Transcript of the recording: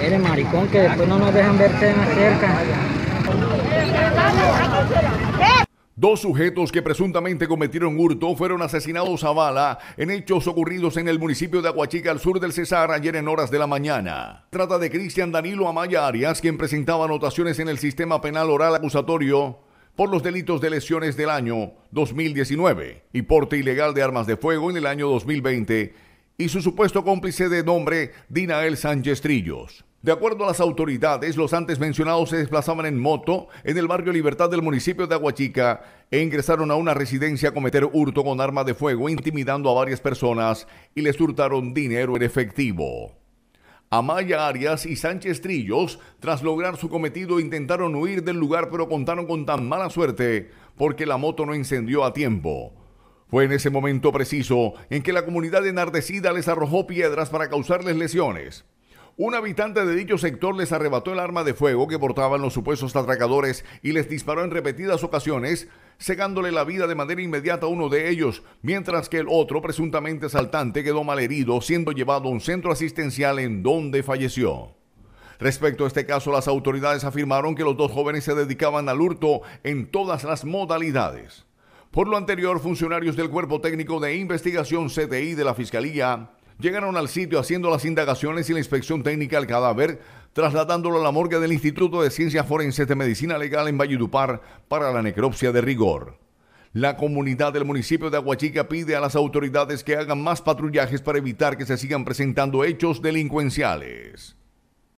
Eres maricón que después no nos dejan verte más cerca. Dos sujetos que presuntamente cometieron hurto fueron asesinados a bala en hechos ocurridos en el municipio de Aguachica, al sur del Cesar, ayer en horas de la mañana. Trata de Cristian Danilo Amaya Arias, quien presentaba anotaciones en el sistema penal oral acusatorio por los delitos de lesiones del año 2019 y porte ilegal de armas de fuego en el año 2020 y su supuesto cómplice de nombre Dinael Sánchez Trillos. De acuerdo a las autoridades, los antes mencionados se desplazaban en moto en el barrio Libertad del municipio de Aguachica e ingresaron a una residencia a cometer hurto con arma de fuego, intimidando a varias personas y les hurtaron dinero en efectivo. Amaya Arias y Sánchez Trillos, tras lograr su cometido, intentaron huir del lugar pero contaron con tan mala suerte porque la moto no encendió a tiempo. Fue en ese momento preciso en que la comunidad enardecida les arrojó piedras para causarles lesiones. Un habitante de dicho sector les arrebató el arma de fuego que portaban los supuestos atracadores y les disparó en repetidas ocasiones, cegándole la vida de manera inmediata a uno de ellos, mientras que el otro presuntamente asaltante quedó malherido, siendo llevado a un centro asistencial en donde falleció. Respecto a este caso, las autoridades afirmaron que los dos jóvenes se dedicaban al hurto en todas las modalidades. Por lo anterior, funcionarios del Cuerpo Técnico de Investigación CTI de la Fiscalía llegaron al sitio haciendo las indagaciones y la inspección técnica al cadáver, trasladándolo a la morgue del Instituto de Ciencias Forenses de Medicina Legal en Valledupar para la necropsia de rigor. La comunidad del municipio de Aguachica pide a las autoridades que hagan más patrullajes para evitar que se sigan presentando hechos delincuenciales.